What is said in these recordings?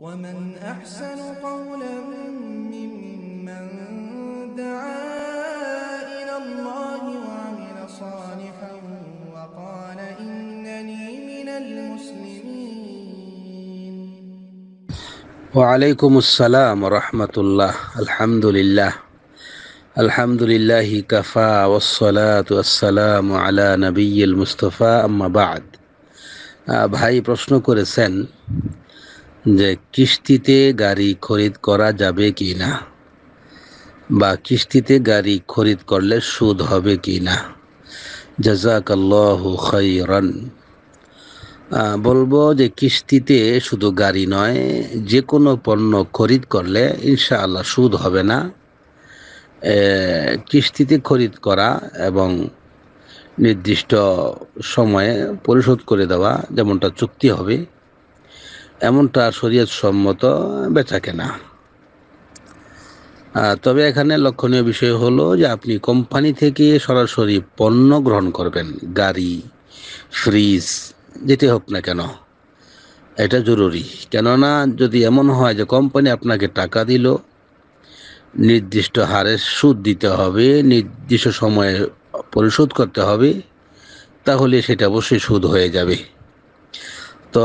ومن أحسن قولا ممن دعا إلى الله وعمل صالحا وقال إنني من المسلمين وعليكم السلام ورحمة الله الحمد لله الحمد لله كفى والصلاة والسلام على نبي المصطفى أما بعد ভাই প্রশ্ন করেছেন যে কিস্তিতে গাড়ি খরিদ করা যাবে কি না বা কিস্তিতে গাড়ি খরিদ করলে সুদ হবে কি না জাজাকাল্লাহু খাইরান বলবো যে কিস্তিতে শুধু গাড়ি নয় যে কোনো পণ্য খরিদ করলে ইনশাআল্লাহ সুদ হবে না কিস্তিতে খরিদ করা এবং নির্দিষ্ট সময়ে পরিশোধ করে দেওয়া যেমনটা চুক্তি হবে এমনটা শরীয়ত সম্মত বেচা কেনা তবে এখানে লক্ষণীয় বিষয় হলো যে আপনি কোম্পানি থেকে সরাসরি পণ্য গ্রহণ করবেন গাড়ি ফ্রিজ যেটি হোক না কেন এটা জরুরি কেননা যদি এমন হয় যে কোম্পানি আপনাকে টাকা দিল নির্দিষ্ট হারে সুদ দিতে হবে নির্দিষ্ট সময়ে পরিশোধ করতে হবে তাহলে সেটা অবশ্যই সুদ হয়ে যাবে তো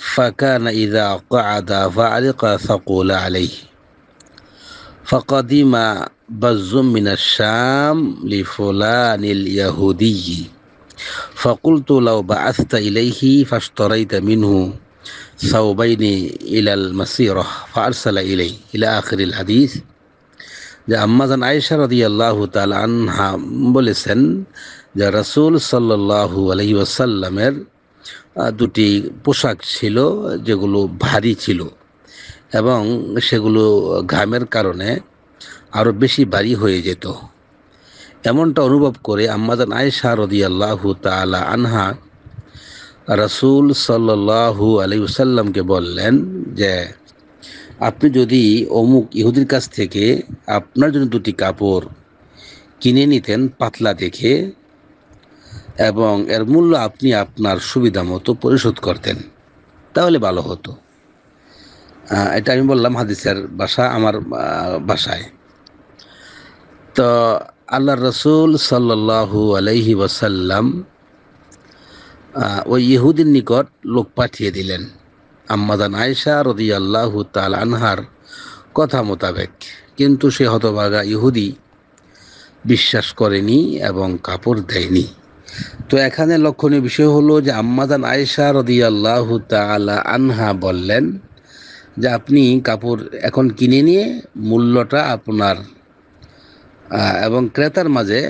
فكان إذا قعد فعلق ثقول عليه فقدم بز من الشام لفلان اليهودي فقلت لو بعثت إليه فاشتريت منه ثوبين إلى المسيرة فأرسل إليه إلى آخر الحديث যে আম্মাজান আয়েশা রাদিয়াল্লাহু তাআলা আনহা বলেছেন যে রাসূল সাল্লাল্লাহু আলাইহি ওয়াসাল্লামের দুটি পোশাক ছিল যেগুলো ভারী ছিল এবং সেগুলো ঘামের কারণে আরও বেশি ভারী হয়ে যেত এমনটা অনুভব করে আম্মাদান আয়েশা রদিয়াল্লাহু তালা আনহা রসুল সাল্লাহু আলি সাল্লামকে বললেন যে আপনি যদি অমুক ইহুদির কাছ থেকে আপনার জন্য দুটি কাপড় কিনে নিতেন পাতলা দেখে এবং এর মূল্য আপনি আপনার সুবিধা মতো পরিশোধ করতেন তাহলে ভালো হতো এটা আমি বললাম হাদিসের বাসা আমার বাসায় তো আল্লাহ রসুল সাল্লাহু আলহি ওয়াসাল্লাম ওই ইহুদিন নিকট লোক পাঠিয়ে দিলেন আম্মাদান আয়সা রদি আল্লাহ তাল আনহার কথা মোতাবেক কিন্তু সে হতভাগা ইহুদি বিশ্বাস করেনি এবং কাপড় দেয়নি তো এখানে লক্ষণীয় বিষয় হলো যে আম্মাদান আয়েশা রদিয়াল্লাহু তালা আনহা বললেন যে আপনি কাপড় এখন কিনে নিয়ে মূল্যটা আপনার এবং ক্রেতার মাঝে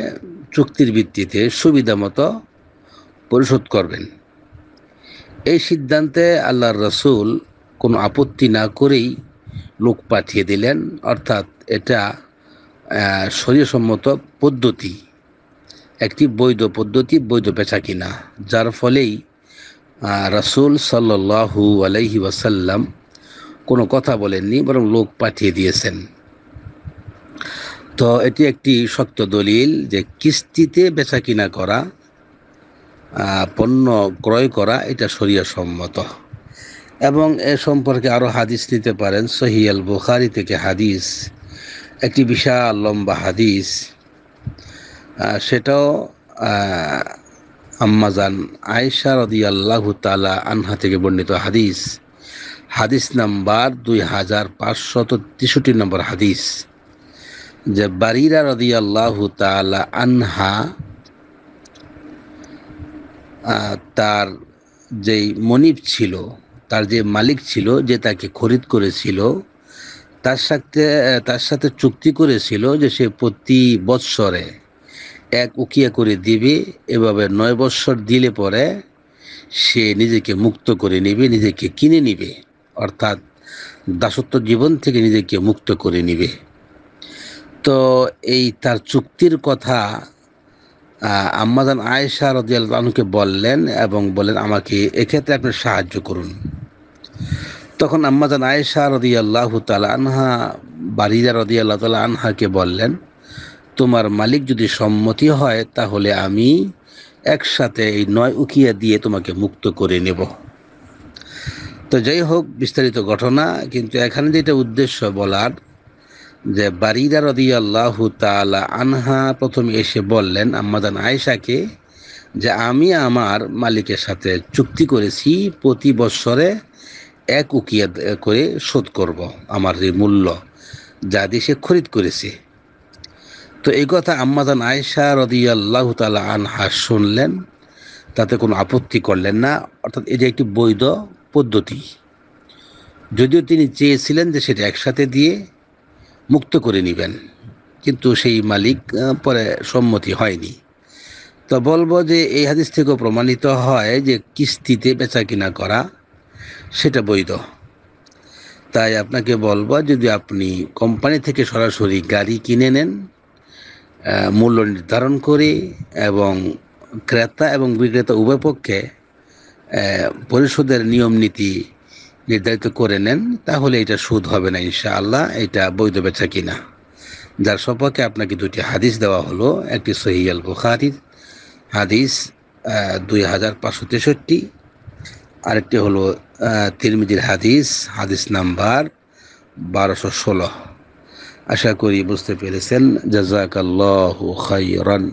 চুক্তির ভিত্তিতে সুবিধা মতো পরিশোধ করবেন এই সিদ্ধান্তে আল্লাহর রসুল কোনো আপত্তি না করেই লোক পাঠিয়ে দিলেন অর্থাৎ এটা শরীরসম্মত পদ্ধতি একটি বৈধ পদ্ধতি বৈধ পেশা কিনা যার ফলেই রাসুল সাল্লু আলহি ওয়াসাল্লাম কোনো কথা বলেননি বরং লোক পাঠিয়ে দিয়েছেন তো এটি একটি শক্ত দলিল যে কিস্তিতে বেচা কিনা করা পণ্য ক্রয় করা এটা শরীয় সম্মত এবং এ সম্পর্কে আরও হাদিস নিতে পারেন সহিয়াল বুখারি থেকে হাদিস একটি বিশাল লম্বা হাদিস সেটাও আম্মাজান আয়সা রদি আল্লাহ তালা আনহা থেকে বর্ণিত হাদিস হাদিস নাম্বার দুই হাজার পাঁচশত তেষট্টি নম্বর হাদিস যে বারিরা রদি আল্লাহ তালা আনহা তার যেই মনিব ছিল তার যে মালিক ছিল যে তাকে খরিদ করেছিল তার সাথে তার সাথে চুক্তি করেছিল যে সে প্রতি বৎসরে এক উকিয়া করে দিবে এভাবে নয় বৎসর দিলে পরে সে নিজেকে মুক্ত করে নেবে নিজেকে কিনে নিবে অর্থাৎ দাসত্ব জীবন থেকে নিজেকে মুক্ত করে নিবে তো এই তার চুক্তির কথা আম্মাদান আয়েশা রদিয়াল আনুকে বললেন এবং বলেন আমাকে এক্ষেত্রে আপনি সাহায্য করুন তখন আম্মাদান আয়েশা রদিয়াল্লাহ তালা আনহা বারিদা রদিয়াল্লাহ তালা আনহাকে বললেন তোমার মালিক যদি সম্মতি হয় তাহলে আমি একসাথে এই নয় উকিয়া দিয়ে তোমাকে মুক্ত করে নেব তো যাই হোক বিস্তারিত ঘটনা কিন্তু এখানে যেটা উদ্দেশ্য বলার যে বারিদা রদি আল্লাহ তালা আনহা প্রথমে এসে বললেন আম্মাদান আয়েশাকে যে আমি আমার মালিকের সাথে চুক্তি করেছি প্রতি বছরে এক উকিয়া করে শোধ করব আমার মূল্য যা দিয়ে সে খরিদ করেছে তো এই কথা আম্মাদান আয়েশা রদিয়াল্লাহ তালা আনহা শুনলেন তাতে কোনো আপত্তি করলেন না অর্থাৎ এটি একটি বৈধ পদ্ধতি যদিও তিনি চেয়েছিলেন যে সেটা একসাথে দিয়ে মুক্ত করে নেবেন কিন্তু সেই মালিক পরে সম্মতি হয়নি তো বলবো যে এই হাদিস থেকেও প্রমাণিত হয় যে কিস্তিতে বেচা কিনা করা সেটা বৈধ তাই আপনাকে বলবো যদি আপনি কোম্পানি থেকে সরাসরি গাড়ি কিনে নেন মূল্য নির্ধারণ করি এবং ক্রেতা এবং বিক্রেতা উভয় পক্ষে পরিশোধের নিয়ম নীতি নির্ধারিত করে নেন তাহলে এটা সুদ হবে না ইনশাআল্লাহ এটা বৈধ বেচা কিনা যার সম্পর্কে আপনাকে দুটি হাদিস দেওয়া হলো একটি সহিয়াল বুখারির হাদিস দুই হাজার পাঁচশো তেষট্টি আরেকটি হলো তিরমিজির হাদিস হাদিস নাম্বার বারোশো ষোলো আশা করি বুঝতে পেরেছেন জাজাকাল্লাহ খাইরান